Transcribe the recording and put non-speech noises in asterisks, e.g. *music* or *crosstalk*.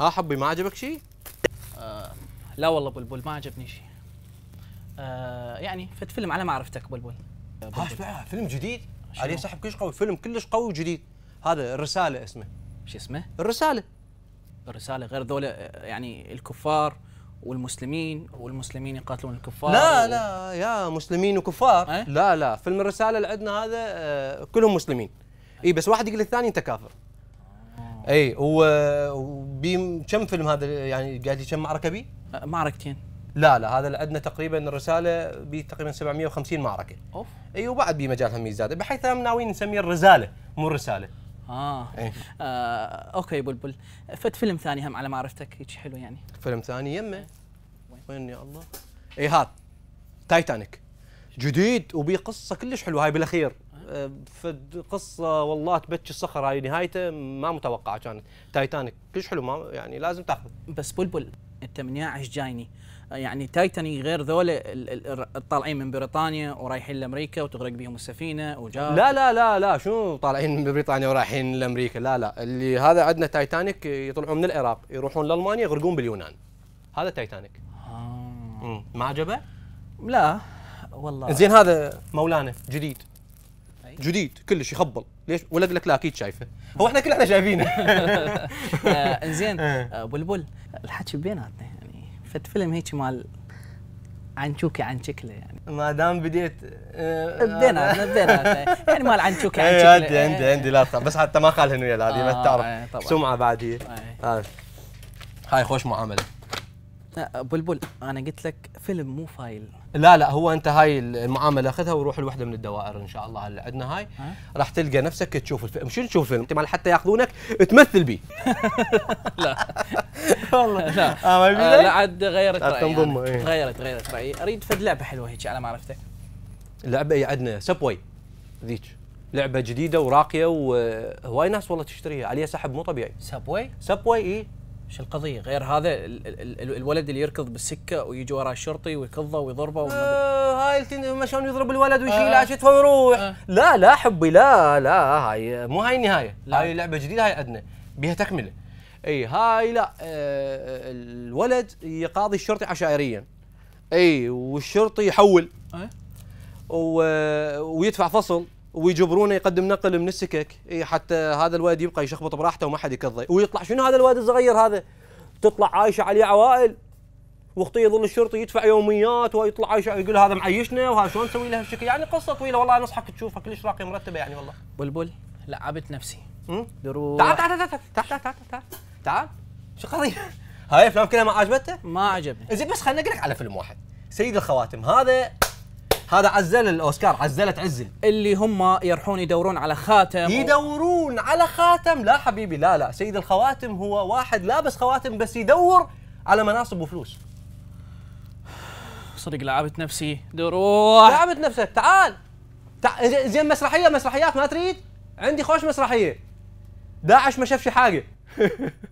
ها حبي ما عجبك شيء؟ آه لا والله بلبل ما عجبني شيء آه يعني فت فيلم على معرفتك بلبل ها بعد فيلم جديد عليه سحب كلش قوي فيلم كلش قوي وجديد هذا الرساله اسمه شو اسمه؟ الرساله الرساله غير ذولا يعني الكفار والمسلمين والمسلمين يقاتلون الكفار لا و... لا يا مسلمين وكفار أه؟ لا لا فيلم الرساله اللي عندنا هذا آه، كلهم مسلمين اي بس واحد يقول للثاني انت كافر اي وكم فيلم هذا يعني قاعد كم معركه بي؟ أه، معركتين لا لا هذا اللي عندنا تقريبا الرساله بي تقريبا 750 معركه اوف اي وبعد بي مجال هم يزداد بحيث هم ناويين نسميه الرساله مو الرساله آه. إيه؟ آه اوكي بلبل فت فيلم ثاني هم على معرفتك هيك حلو يعني فيلم ثاني يمه أه. وين يا الله اي هذا تايتانيك جديد وبي قصه كلش حلوه هاي بالاخير قصة والله تبكي الصخر هاي نهايته ما متوقعه كانت تايتانيك كلش حلو ما يعني لازم تاخذ بس بلبل انت من ايش جايني يعني تايتاني غير ذولا الطالعين من بريطانيا ورايحين لامريكا وتغرق بهم السفينه وجا لا لا لا لا شنو طالعين من بريطانيا ورايحين لامريكا لا لا اللي هذا عندنا تايتانيك يطلعون من العراق يروحون لالمانيا يغرقون باليونان هذا تايتانيك ها آه. ما عجبه؟ لا والله زين هذا مولانا جديد جديد كلش يخبل ليش ولا اقول لك لا اكيد شايفه هو احنا كلنا شايفينه *laughs* آه، زين *laughs* آه. آه، بلبل الحكي بيناتنا يعني فت فيلم هيك مال عنشوكي عن شكله يعني ما دام بديت بدينا بدينا يعني مال عنشوكي *laughs* إيه، عن شكله عندي عندي عندي لا بس حتى ما خالهن ويا هذه ما تعرف سمعه بعد هي هاي خوش معامله بلبل انا قلت لك فيلم مو فايل لا لا هو انت هاي المعامله اخذها وروح لوحده من الدوائر ان شاء الله اللي عندنا هاي راح تلقى نفسك تشوف الفيلم شو تشوف الفيلم انت حتى ياخذونك تمثل بيه *laughs* لا *laughs* والله لا آه, آه، لا عاد غيرت رايي إيه. غيرت غيرت رايي اريد فد لعبه حلوه هيك على ما عرفتك لعبه اي عندنا سبوي ذيك لعبه جديده وراقيه وهواي ناس والله تشتريها عليها سحب مو طبيعي سبوي سبوي اي شو القضية غير هذا الولد اللي يركض بالسكة ويجي وراه الشرطي ويكضه ويضربه آه هاي ما شلون يضرب الولد ويشيل آه. عشته ويروح آه لا لا حبي لا لا هاي مو هاي النهاية لا. هاي لعبة جديدة هاي أدنى بها تكملة اي هاي لا آه الولد يقاضي الشرطي عشائريا اي والشرطي يحول آه؟ ويدفع فصل ويجبرونه يقدم نقل من السكك حتى هذا الولد يبقى يشخبط براحته وما حد يكضي ويطلع شنو هذا الولد الصغير هذا تطلع عايشه عليه عوائل واختي يظل الشرطي يدفع يوميات ويطلع عايشه يقول هذا معيشنا وهذا شلون نسوي له هالشكل يعني قصه طويله والله نصحك تشوفها كلش راقيه مرتبه يعني والله بلبل لعبت نفسي دروع تعال تعال تعال تعال تعال تعال تعال تعال شو قضيه؟ *laughs* هاي الافلام كلها ما عجبته؟ ما عجبني زين بس خليني اقول لك على فيلم واحد سيد الخواتم هذا هذا عزل الاوسكار عزلت عزل اللي هم يروحون يدورون على خاتم يدورون و... على خاتم لا حبيبي لا لا سيد الخواتم هو واحد لابس خواتم بس يدور على مناصب وفلوس صدق لعبت نفسي دروح لعبت نفسك تعال تع... زين مسرحيه مسرحيات ما تريد عندي خوش مسرحيه داعش ما شافش حاجه *laughs*